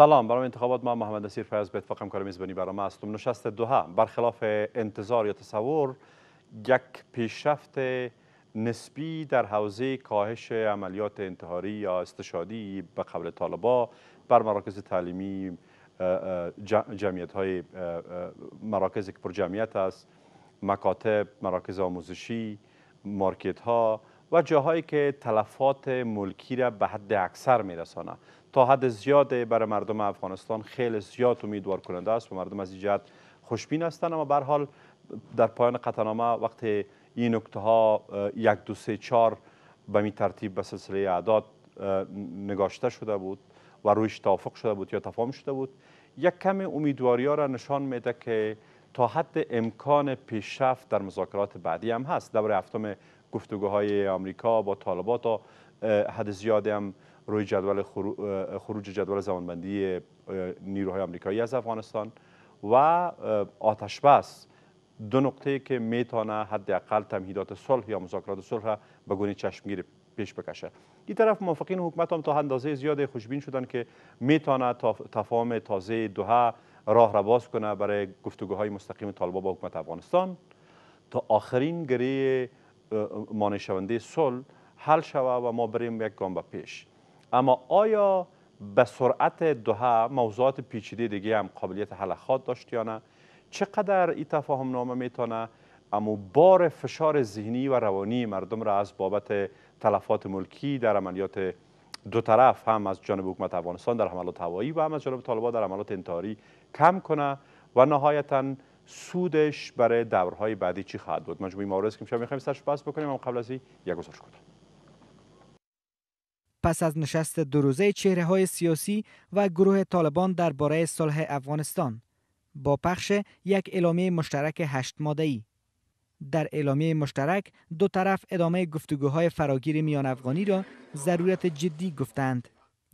سلام برای انتخابات ما محمد نصیر فیاض به اتفاق همکار میزبانی برنامه هستم نشست دوها، برخلاف انتظار یا تصور یک پیشرفت نسبی در حوزه کاهش عملیات انتحاری یا استشادی به قبل طالبا بر مراکز تعلیمی جمعیت های مراکز که پر جمعیت است مکاتب مراکز آموزشی مارکت ها و جاهایی که تلفات ملکی را به حد اکثر رسانه تا حد زیاد برای مردم افغانستان خیلی زیاد امیدوار کننده است و مردم از اینجا جهت خوشبین هستند اما بر حال در پایان قطعنامه وقتی این نکته ها یک دو سه چار به می ترتیب به سلسله اعداد نگاشته شده بود و رویش توافق شده بود یا تفاهم شده بود یک کم امیدواری ها را نشان میده که تا حد امکان پیشرفت در مذاکرات بعدی هم هست دوره هفتم گفتگوهای آمریکا با طالبا تا حد زیادی هم روی جدول خروج جدول زمانبندی نیروهای آمریکایی از افغانستان و آتش بس دو نقطه که میتونه حداقل تمهیدات صلح یا مذاکرات صلح را به گونه چشمگیر پیش بکشه این طرف موافقین حکومت هم تا اندازه زیاد خوشبین شدن که میتونه تفاهم تازه دوها راه را باز کنه برای گفتگوهای مستقیم طالبان با حکومت افغانستان تا آخرین گریه مانع شونده صلح حل شوه و ما بریم یک گام به پیش اما آیا به سرعت دوها موضوعات پیچیده دیگه هم قابلیت حل خواد داشت یا نه چقدر این تفاهم نامه میتونه اما بار فشار ذهنی و روانی مردم را از بابت تلفات ملکی در عملیات دو طرف هم از جانب حکومت افغانستان در حملات هوایی و هم از جانب طالبان در حملات انتحاری کم کنه و نهایتاً سودش برای دورهای بعدی چی خواهد بود مجموعی مواردی که می‌خوایم سرش پاس بکنیم اما قبل از این یک گزارش کنیم پس از نشست دو روزه چهره های سیاسی و گروه طالبان درباره صلح افغانستان با پخش یک اعلامیه مشترک هشت ماده ای در اعلامیه مشترک دو طرف ادامه گفتگوهای فراگیر میان افغانی را ضرورت جدی گفتند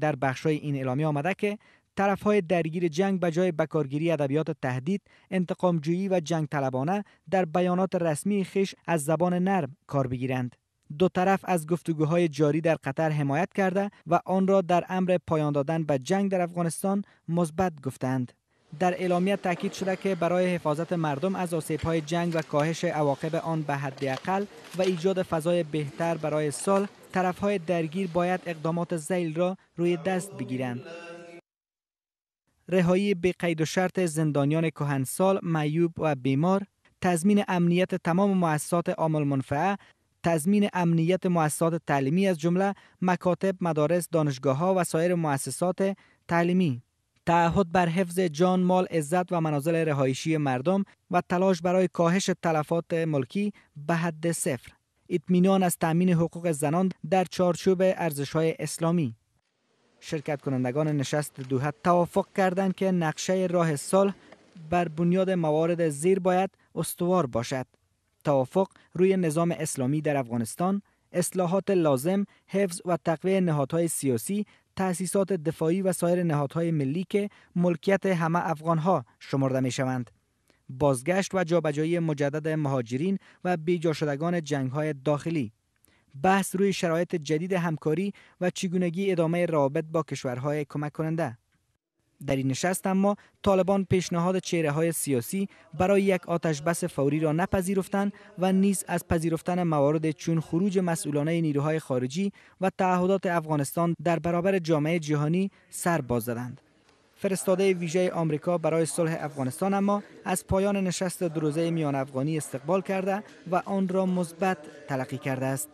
در های این اعلامیه آمده که طرف های درگیر جنگ به جای بکارگیری ادبیات تهدید، انتقامجویی و جنگ طلبانه در بیانات رسمی خیش از زبان نرم کار بگیرند. دو طرف از گفتگوهای جاری در قطر حمایت کرده و آن را در امر پایان دادن به جنگ در افغانستان مثبت گفتند. در اعلامیه تاکید شده که برای حفاظت مردم از های جنگ و کاهش عواقب آن به حد و ایجاد فضای بهتر برای سال طرفهای درگیر باید اقدامات زیل را روی دست بگیرند رهایی به قید و شرط زندانیان کهنسال، معیوب و بیمار، تضمین امنیت تمام مؤسسات عامل منفعه، تضمین امنیت مؤسسات تعلیمی از جمله مکاتب، مدارس، دانشگاه ها و سایر مؤسسات تعلیمی. تعهد بر حفظ جان، مال، عزت و منازل رهایشی مردم و تلاش برای کاهش تلفات ملکی به حد صفر. اطمینان از تأمین حقوق زنان در چارچوب ارزش‌های اسلامی شرکت کنندگان نشست دوحه توافق کردند که نقشه راه صلح بر بنیاد موارد زیر باید استوار باشد توافق روی نظام اسلامی در افغانستان اصلاحات لازم حفظ و تقویه نهادهای سیاسی تأسیسات دفاعی و سایر نهادهای ملی که ملکیت همه افغانها شمرده می شوند. بازگشت و جابجایی مجدد مهاجرین و بیجا شدگان داخلی بحث روی شرایط جدید همکاری و چگونگی ادامه رابط با کشورهای کمک کننده در این نشست اما طالبان پیشنهاد چهره های سیاسی برای یک آتش بس فوری را نپذیرفتند و نیز از پذیرفتن موارد چون خروج مسئولانه نیروهای خارجی و تعهدات افغانستان در برابر جامعه جهانی سر باز زدند. فرستاده ویژه آمریکا برای صلح افغانستان اما از پایان نشست دروزه میان افغانی استقبال کرده و آن را مثبت تلقی کرده است.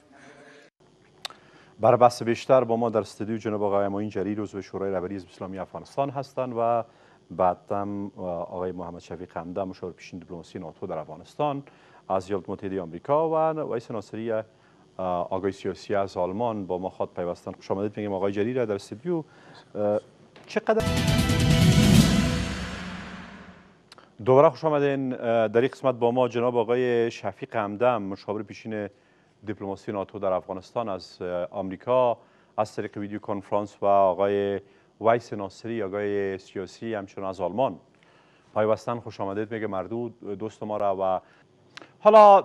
بر بحث بیشتر با ما در استودیو جناب آقای جری روز و شورای رهبری حزب اسلامی افغانستان هستند و بعدم آقای محمد شفیق حمده مشاور پیشین دیپلماسی ناتو در افغانستان از ایالات متحده آمریکا و وایس ناصری آقای سیاسی از آلمان با ما خود پیوستن خوش آمدید میگم آقای جریر در استودیو چقدر دوباره خوش آمدین در این قسمت با ما جناب آقای شفیق همدم مشاور پیشین دیپلماسی ناتو در افغانستان از آمریکا از طریق ویدیو کنفرانس و آقای وایس ناصری آقای سیاسی همچنان از آلمان پیوستن خوش آمدید میگه مردود دوست ما را و حالا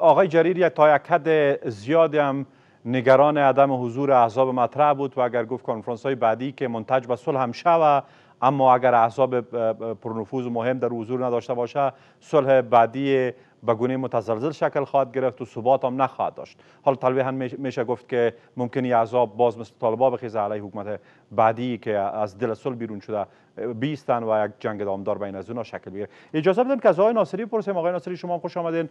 آقای جریر یک تا یک حد زیادی هم نگران عدم حضور احزاب مطرح بود و اگر گفت کنفرانس های بعدی که منتج به صلح هم شوه اما اگر احزاب پرنفوذ مهم در حضور نداشته باشه صلح بعدی به گونه متزلزل شکل خواهد گرفت و ثبات هم نخواهد داشت حالا هم میشه گفت که ممکن عذاب باز مثل طالبا بخیزه علیه حکومت بعدی که از دل صلح بیرون شده بیستن و یک جنگ دامدار بین از اونا شکل بگیره اجازه بدم که از آقای ناصری پرسیم آقای ناصری شما خوش آمدین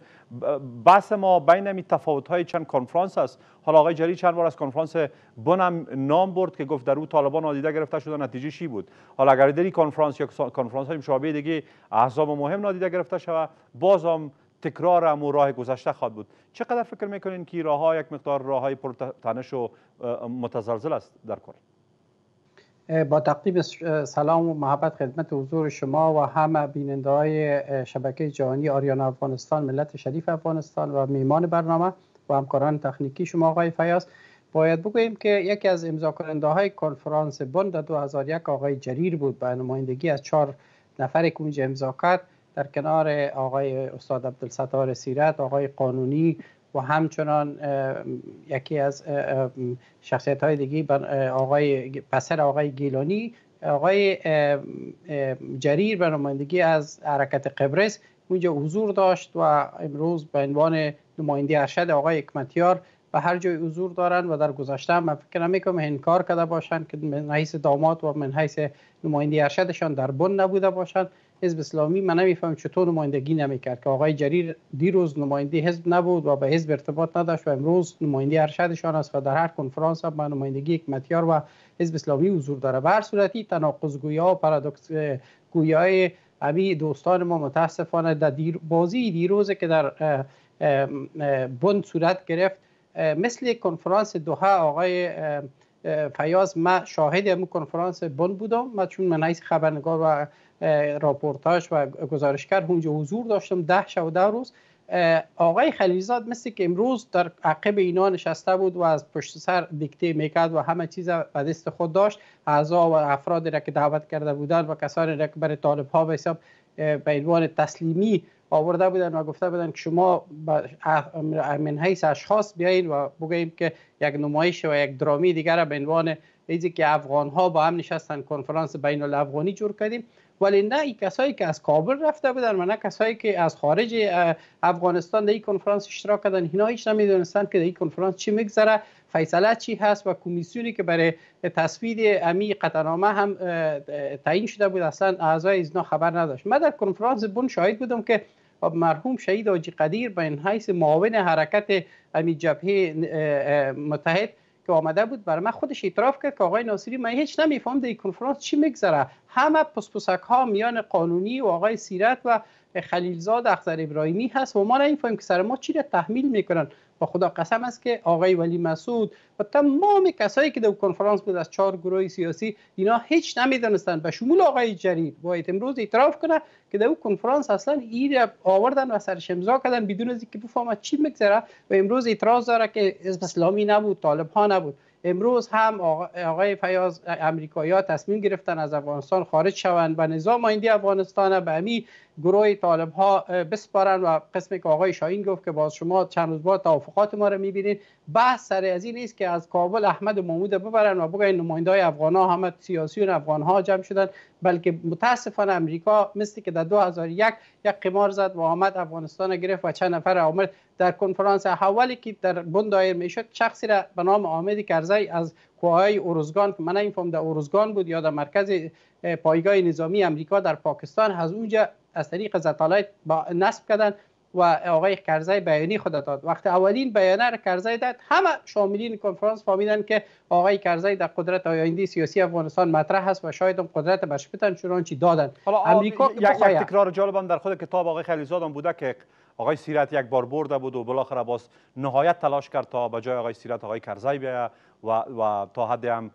بس ما بین می تفاوت های چند کنفرانس است حالا آقای جری چند بار از کنفرانس بنم نام برد که گفت در او طالبان نادیده گرفته شده نتیجه شی بود حالا اگر دری کنفرانس یا کنفرانس های مشابه دیگه احزاب مهم نادیده گرفته شود باز هم تکرار امو راه گذشته خواهد بود چقدر فکر میکنین که راه ها یک مقدار راه های پرتنش و متزلزل است در کل با تقدیم سلام و محبت خدمت حضور شما و همه بیننده های شبکه جهانی آریان افغانستان ملت شریف افغانستان و میمان برنامه و همکاران تخنیکی شما آقای فیاض باید بگوییم که یکی از امضا کننده های کنفرانس بند 2001 آقای جریر بود به نمایندگی از چهار نفر که امضا کرد در کنار آقای استاد عبدالستار سیرت آقای قانونی و همچنان یکی از شخصیت های دیگی آقای پسر آقای گیلانی آقای جریر به نمایندگی از حرکت قبرس اونجا حضور داشت و امروز به عنوان نماینده ارشد آقای حکمتیار و هر جای حضور دارن و در گذشته من فکر نمیکنم انکار کرده باشند که من حیث داماد و من حیث نماینده ارشدشان در بند نبوده باشند حزب اسلامی من نمیفهمم چطور نمایندگی نمیکرد که آقای جریر دیروز نماینده حزب نبود و به حزب ارتباط نداشت و امروز نماینده ارشدشان است و در هر کنفرانس هم به نمایندگی حکمتیار و حزب اسلامی حضور داره به هر صورتی تناقض گویا و پارادوکس گویای همی دوستان ما متاسفانه در بازی دیروز که در بند صورت گرفت مثل کنفرانس دوها آقای فیاض من شاهد امو کنفرانس بن بودم ما چون من ایس خبرنگار و راپورتاش و گزارشگر اونجا حضور داشتم ده شب و ده روز آقای خلیلزاد مثل که امروز در عقب اینا نشسته بود و از پشت سر دیکته میکرد و همه چیز به دست خود داشت اعضا و افرادی را که دعوت کرده بودند و کسانی را که برای طالب ها به حساب به عنوان تسلیمی آورده بودن و گفته بودن که شما به حیث اشخاص بیایید و بگوییم که یک نمایش و یک درامی دیگر به عنوان چیزی که افغان ها با هم نشستن کنفرانس بین الافغانی جور کردیم ولی نه ای کسایی که از کابل رفته بودن و نه کسایی که از خارج افغانستان در این کنفرانس اشتراک کردن اینا هیچ نمیدونستن که در این کنفرانس چی میگذره فیصله چی هست و کمیسیونی که برای تصویر امی قطنامه هم تعیین شده بود اصلا اعضای اینا خبر نداشت من در کنفرانس بون شاهد بودم که و خب مرحوم شهید آجی قدیر به این حیث معاون حرکت امی جبهه متحد که آمده بود برای من خودش اعتراف کرد که آقای ناصری من هیچ نمیفهم در کنفرانس چی میگذره همه پسپسک ها میان قانونی و آقای سیرت و خلیلزاد اختر ابراهیمی هست و ما نمیفهمیم که سر ما چی را تحمیل میکنن با خدا قسم است که آقای ولی مسعود و تمام کسایی که در کنفرانس بود از چهار گروه سیاسی اینا هیچ نمیدانستند به شمول آقای جریب باید امروز اعتراف کنه که در کنفرانس اصلا این آوردن و سرش امضا کردن بدون از اینکه بفهمد چی میگذره و امروز اعتراض داره که اسلامی نبود طالب ها نبود امروز هم آقای فیاض امریکایی ها تصمیم گرفتن از افغانستان خارج شوند و نظام آیندی افغانستان به امی گروه طالب ها بسپارن و قسمی که آقای شاهین گفت که باز شما چند روز بعد توافقات ما رو میبینید بحث سر از این نیست که از کابل احمد محمود ببرن و بگن نماینده های افغان ها همه و افغان ها جمع شدن بلکه متاسفانه امریکا مثل که در 2001 یک قمار زد و آمد افغانستان گرفت و چند نفر آمد در کنفرانس اولی که در بن میشد شخصی را به نام آمد کرزی از کوههای اورزگان که من این فهم در اورزگان بود یا در مرکز پایگاه نظامی امریکا در پاکستان از اونجا از طریق زتالایت با نصب کردن و آقای کرزای بیانی خود داد وقتی اولین بیانه را کرزای داد همه شاملین کنفرانس فهمیدن که آقای کرزای در قدرت آینده سیاسی افغانستان مطرح است و شاید هم قدرت بهش بتن چون چی دادن امریکا یک تکرار جالبم در خود کتاب آقای خلیزاد بوده که آقای سیرت یک بار برده بود و بالاخره باز نهایت تلاش کرد تا به جای آقای سیرت آقای کرزای بیاید و, تا حد هم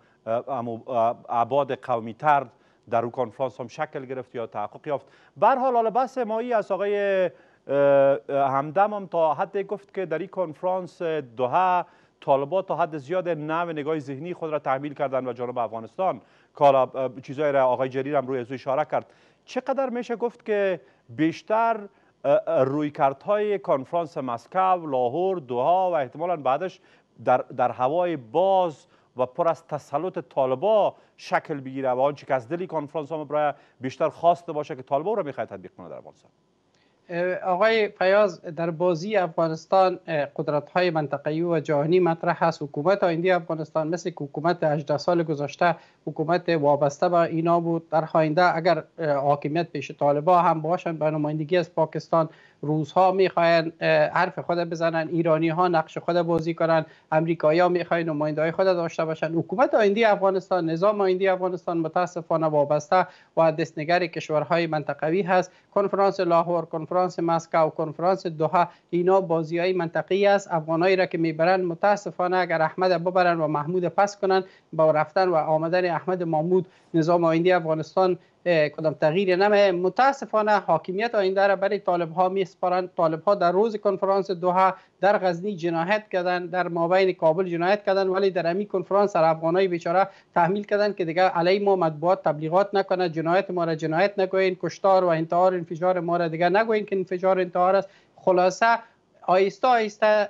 عباد قومی تر در او کانفرانس هم شکل گرفت یا تحقق یافت بر حال بس ای از آقای همدم هم تا حد گفت که در این کانفرانس دوها طالبا تا حد زیاد نو نگاه ذهنی خود را تحمیل کردن و جانب افغانستان کالا را آقای جریر هم روی از اشاره کرد چقدر میشه گفت که بیشتر روی های کنفرانس مسکو، لاهور، دوها و احتمالا بعدش در, در هوای باز و پر از تسلط طالبا شکل بگیره و آنچه که از دلی کنفرانس هم برای بیشتر خواسته باشه که طالبا رو میخواد تطبیق کنه در افغانستان آقای فیاض در بازی افغانستان قدرت های منطقی و جهانی مطرح هست حکومت آینده افغانستان مثل حکومت 18 سال گذشته حکومت وابسته به اینا بود در آینده اگر حاکمیت پیش طالبا هم باشند به نمایندگی از پاکستان روزها میخواین حرف خود بزنن ایرانی ها نقش خود بازی کنن امریکایی ها میخواین نماینده های خود داشته باشن حکومت آینده افغانستان نظام آینده افغانستان متاسفانه وابسته و دستنگر کشورهای منطقوی هست کنفرانس لاهور کنفرانس مسکو کنفرانس دوها اینا بازی های منطقی است افغانایی را که میبرن متاسفانه اگر احمد ببرن و محمود پس کنن با رفتن و آمدن احمد محمود نظام آیندی افغانستان کدام تغییری نمه متاسفانه حاکمیت آینده را برای طالب ها می سپارند طالب ها در روز کنفرانس دوها در غزنی جنایت کردند در مابین کابل جنایت کردند ولی در امی کنفرانس سر افغانای بیچاره تحمیل کردند که دیگر علی ما مطبوعات تبلیغات نکنه جنایت ما را جنایت نگوین کشتار و انتحار انفجار ما را دیگر نگوین که انفجار انتحار است خلاصه آیسته آیستا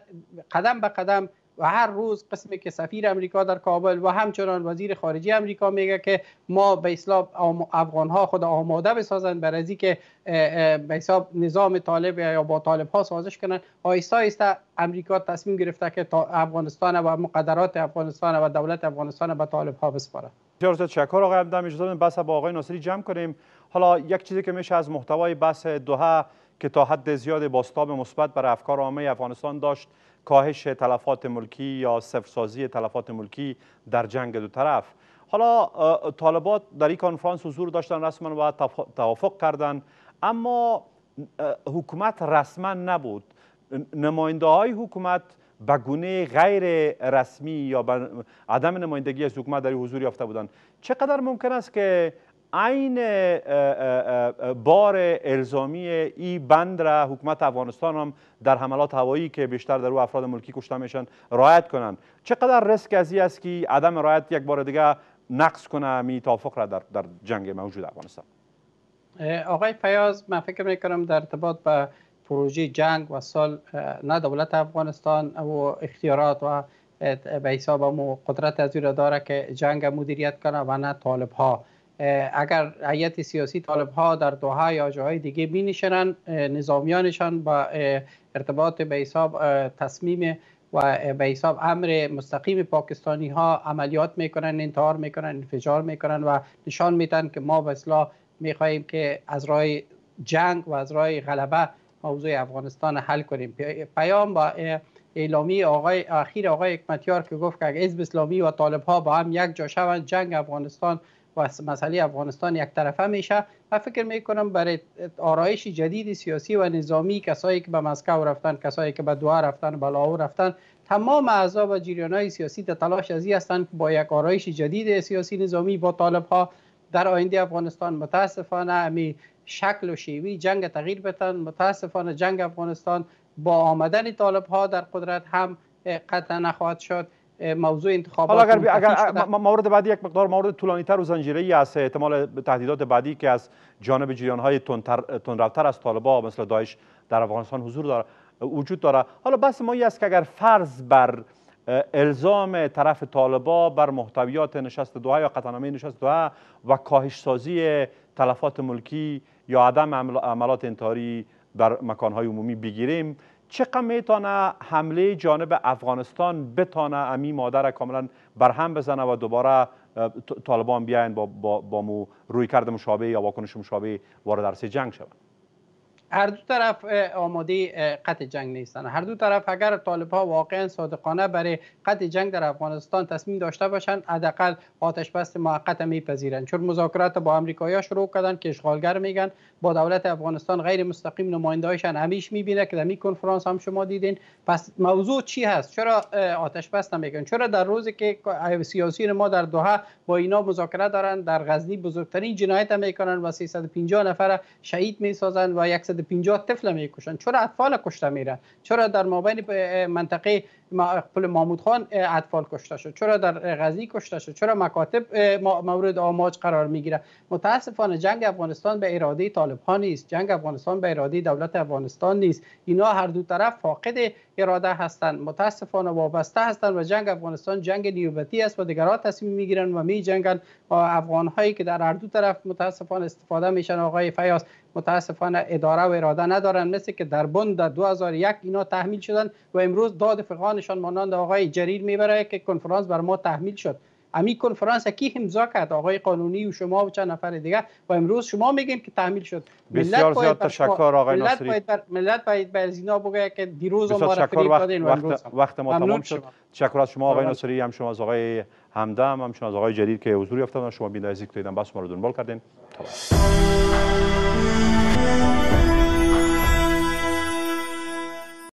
قدم به قدم و هر روز قسمی که سفیر امریکا در کابل و همچنان وزیر خارجه امریکا میگه که ما به اسلام افغان ها خود آماده بسازن برای که به حساب نظام طالب یا با طالب ها سازش کنن آیستا امریکا تصمیم گرفته که افغانستان و مقدرات افغانستان و دولت افغانستان به طالب ها بسپاره بسیار تشکر آقای عبدم اجازه بس با آقای ناصری جمع کنیم حالا یک چیزی که میشه از محتوای بحث دوها که تا حد زیاد باستاب مثبت بر افکار عامه افغانستان داشت کاهش تلفات ملکی یا صفرسازی تلفات ملکی در جنگ دو طرف حالا طالبات در این کنفرانس حضور داشتن رسما و توافق کردند اما حکومت رسما نبود نماینده های حکومت به گونه غیر رسمی یا عدم نمایندگی از حکومت در حضور یافته بودند چقدر ممکن است که عین بار الزامی ای بند را حکومت افغانستان هم در حملات هوایی که بیشتر در او افراد ملکی کشته میشن رعایت کنند چقدر ریسک از است که عدم رعایت یک بار دیگه نقص کنه می توافق را در, در جنگ موجود افغانستان آقای پیاز من فکر می کنم در ارتباط به پروژه جنگ و سال نه دولت افغانستان و اختیارات و به حساب قدرت از را داره که جنگ مدیریت کنه و نه طالب ها اگر عیت سیاسی طالب ها در دوها یا جاهای دیگه نشنن نظامیانشان با ارتباط به حساب تصمیم و به حساب امر مستقیم پاکستانی ها عملیات میکنن انتحار میکنن انفجار میکنن و نشان میدن که ما به اصلاح خواهیم که از راه جنگ و از راه غلبه موضوع افغانستان حل کنیم پیام با اعلامی آقای اخیر آقای حکمتیار که گفت که اگر اسلامی و طالب ها با هم یک جا شوند جنگ افغانستان مسئله افغانستان یک طرفه میشه و فکر میکنم برای آرایش جدید سیاسی و نظامی کسایی که به مسکو رفتن کسایی که به دوها رفتن به لاهور رفتن تمام اعضا و جریان های سیاسی در تلاش ازی هستند با یک آرایش جدید سیاسی نظامی با طالب ها در آینده افغانستان متاسفانه امی شکل و شیوی جنگ تغییر بتن متاسفانه جنگ افغانستان با آمدن طالب ها در قدرت هم قطع نخواهد شد موضوع انتخابات حالا اگر, اگر مورد بعدی یک مقدار مورد طولانی تر و زنجیری است احتمال تهدیدات بعدی که از جانب جریان های تندرفتر از طالبا مثل داعش در افغانستان حضور داره وجود داره حالا بس ما است که اگر فرض بر الزام طرف طالبا بر محتویات نشست دوها یا قطعنامه نشست دوها و کاهش سازی تلفات ملکی یا عدم عملات انتحاری در مکانهای عمومی بگیریم چقدر میتونه حمله جانب افغانستان بتانه امی مادر کاملا برهم بزنه و دوباره طالبان بیاین با, با, با مو روی کرده مشابه یا واکنش مشابه وارد عرصه جنگ شوند هر دو طرف آماده قطع جنگ نیستن هر دو طرف اگر طالب ها واقعا صادقانه برای قطع جنگ در افغانستان تصمیم داشته باشند حداقل آتش بس موقت میپذیرند چون مذاکرات با آمریکایی‌ها شروع کردن که اشغالگر میگن با دولت افغانستان غیر مستقیم نمایندهایشان همیش میبینه که در می کنفرانس هم شما دیدین پس موضوع چی هست چرا آتش بس میگن چرا در روزی که سیاسی ما در دوحه با اینا مذاکره دارن در غزنی بزرگترین جنایت میکنن و 350 نفر شهید میسازن و 100 شده 50 طفل میکشن چرا اطفال کشته میره چرا در مابین منطقه پل محمود خان اطفال کشته شد چرا در غزی کشته شد چرا مکاتب مورد آماج قرار میگیره متاسفانه جنگ افغانستان به اراده طالبان نیست جنگ افغانستان به اراده دولت افغانستان نیست اینا هر دو طرف فاقد اراده هستند متاسفانه وابسته هستند و جنگ افغانستان جنگ نیوبتی است و دیگرها تصمیم میگیرند و می جنگن با افغان هایی که در هر دو طرف متاسفانه استفاده میشن آقای فیاض متاسفانه اداره و اراده ندارن مثل که در بند در 2001 اینا تحمیل شدن و امروز داد فقانشان مانند آقای جریر میبره که کنفرانس بر ما تحمیل شد امی کنفرانس کی امضا کرد آقای قانونی و شما و چند نفر دیگر و امروز شما میگیم که تحمیل شد بسیار زیاد تشکر آقای ناصری ملت باید بر زینا بگه که دیروز ما رفتیم وقت, وقت, وقت ما تمام شد تشکر از شما آقای ناصری هم شما از آقای همدم هم شما از آقای جدید که حضور یافتند شما بیننده تویدن بس ما رو دنبال کردین